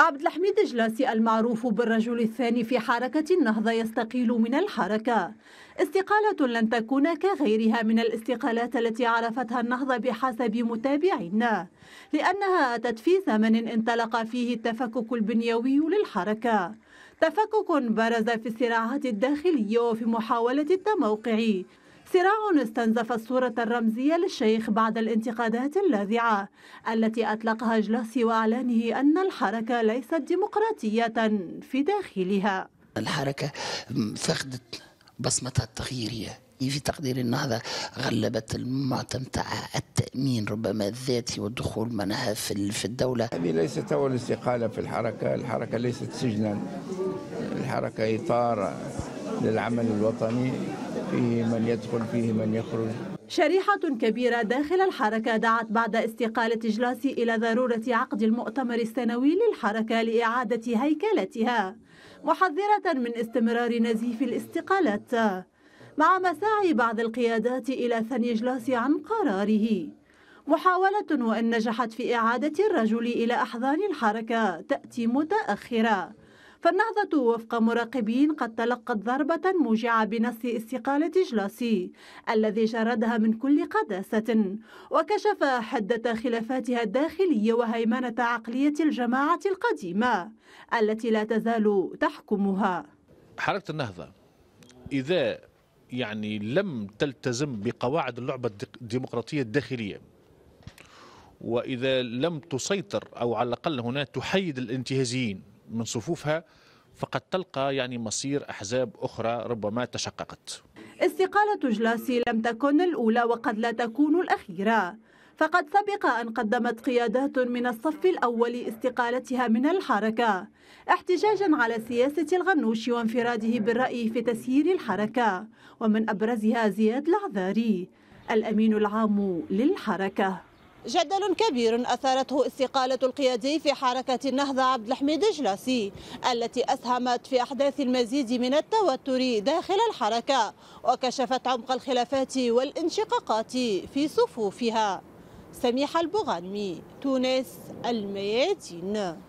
عبد الحميد جلاسي المعروف بالرجل الثاني في حركة النهضة يستقيل من الحركة استقالة لن تكون كغيرها من الاستقالات التي عرفتها النهضة بحسب متابعينا لأنها أتت في زمن انطلق فيه التفكك البنيوي للحركة تفكك برز في الصراعات الداخلية وفي محاولة التموقع صراع استنزف الصورة الرمزية للشيخ بعد الانتقادات اللاذعة التي أطلقها جلاسي وإعلانه أن الحركة ليست ديمقراطية في داخلها الحركة فقدت بصمتها التغييرية في تقدير النهضة غلبت المعطى تاع التأمين ربما الذاتي والدخول منها في الدولة هذه ليست أول استقالة في الحركة الحركة ليست سجنا الحركة إطار للعمل الوطني فيه من يدخل فيه من يخرج شريحة كبيرة داخل الحركة دعت بعد استقالة جلاسي إلى ضرورة عقد المؤتمر السنوي للحركة لإعادة هيكلتها محذرة من استمرار نزيف الاستقالات مع مساعي بعض القيادات إلى ثني جلاسي عن قراره محاولة وإن نجحت في إعادة الرجل إلى أحضان الحركة تأتي متأخرة فالنهضة وفق مراقبين قد تلقت ضربة موجعة بنص استقالة جلاسي الذي جردها من كل قداسة وكشف حدة خلافاتها الداخلية وهيمنة عقلية الجماعة القديمة التي لا تزال تحكمها حركة النهضة إذا يعني لم تلتزم بقواعد اللعبة الديمقراطية الداخلية وإذا لم تسيطر أو على الأقل هنا تحيد الانتهازيين من صفوفها فقد تلقى يعني مصير أحزاب أخرى ربما تشققت استقالة جلاسي لم تكن الأولى وقد لا تكون الأخيرة فقد سبق أن قدمت قيادات من الصف الأول استقالتها من الحركة احتجاجا على سياسة الغنوش وانفراده بالرأي في تسيير الحركة ومن أبرزها زياد العذاري الأمين العام للحركة جدل كبير أثارته استقالة القيادي في حركة النهضة عبد الحميد جلاسي التي أسهمت في أحداث المزيد من التوتر داخل الحركة وكشفت عمق الخلافات والانشقاقات في صفوفها سميحة البغانمي تونس الميادين